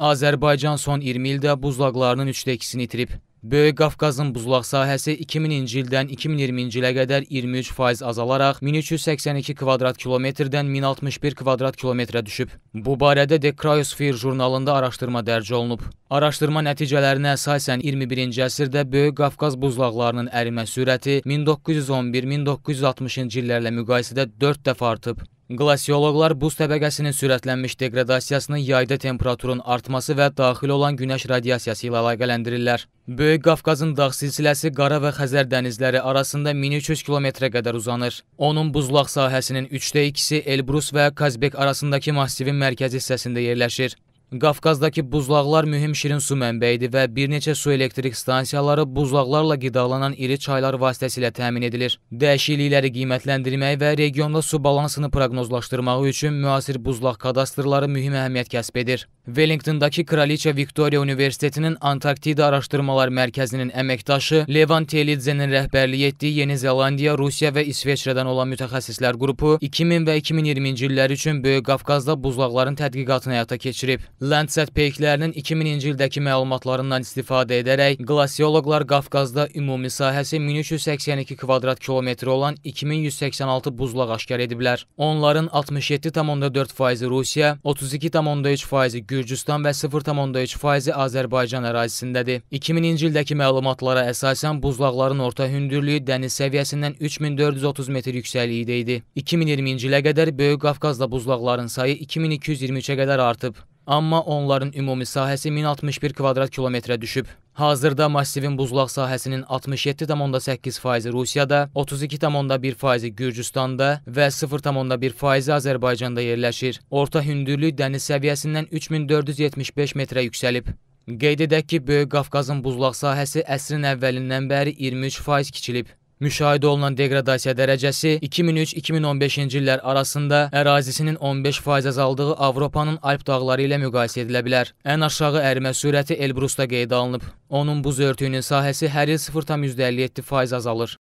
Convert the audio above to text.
Azərbaycan son 20 ildə buzlaqlarının üçdə ikisini itirib. Böyük Qafqazın buzlaq sahəsi 2000-ci ildən 2020-ci ilə qədər 23% azalaraq 1382 kvadrat kilometrdən 1061 kvadrat kilometrə düşüb. Bu barədə The Cryosphere jurnalında araşdırma dərc olunub. Araşdırma nəticələrinə əsasən 21-ci əsrdə Böyük Qafqaz buzlaqlarının ərimə sürəti 1911-1960-cı illərlə müqayisədə 4 dəfə artıb. Qlasioloqlar buz təbəqəsinin sürətlənmiş deqradasiyasını yayda temperaturun artması və daxil olan günəş radiasiyası ilə əlaqələndirirlər. Böyük Qafqazın dağ silsiləsi Qara və Xəzər dənizləri arasında 1300 kilometrə qədər uzanır. Onun buzlaq sahəsinin 3də 2-si Elbrus və Kazbek arasındakı massivin mərkəzi hissəsində yerləşir. Qafqazdakı buzlaqlar mühüm şirin su mənbəyidir və bir neçə su elektrik stansiyaları buzlaqlarla qidalanan iri çaylar vasitəsilə təmin edilir. Dəyişiklikləri qiymətləndirmək və regionda su balansını proqnozlaşdırmaq üçün müasir buzlaq kadastrları mühüm əhəmiyyət kəsb edir. Wellingtondakı Kraliçə Victoria Universitetinin Antarktida Araşdırmalar Mərkəzinin əməkdaşı Levan Telidzenin rəhbərliyi etdiyi Yeni Zelandiya, Rusiya və İsveçrədən olan mütəxəssislər qrupu 2000 və 2020-ci illər üçün Böyük Qafqazda buzlaqların tədqiqatını həyata keçirib. Landsat peyklərinin 2000-ci ildəki məlumatlarından istifadə edərək, qlasioloqlar Qafqazda ümumi sahəsi 1382 kvadrat kilometr olan 2186 buzlaq aşkar ediblər. Onların 67,4%-i Rusiya, 32,3%-i Gürcüstan və 0,3%-i Azərbaycan ərazisindədir. 2000-ci ildəki məlumatlara əsasən buzlaqların orta hündürlüyü dəniz səviyyəsindən 3430 metr yüksəkliyində idi. 2020-ci ilə qədər Böyük Qafqazda buzlaqların sayı 2223-ə qədər artıb. Amma onların ümumi sahəsi 1061 kvadrat kilometrə düşüb. Hazırda massivin buzlaq sahəsinin 67,8%-i Rusiyada, 32,1%-i Gürcüstanda və 0,1%-i Azərbaycanda yerləşir. Orta hündürlük dəniz səviyyəsindən 3475 metrə yüksəlib. Qeyd edək ki, Böyük Qafqazın buzlaq sahəsi əsrin əvvəlindən bəri 23% kiçilib. Müşahidə olunan deqradasiya dərəcəsi 2003-2015-ci illər arasında ərazisinin 15% azaldığı Avropanın Alp dağları ilə müqayisə edilə bilər. Ən aşağı ərimə sürəti Elbrusda qeydə alınıb. Onun buz örtüyünün sahəsi hər il 0,57% azalır.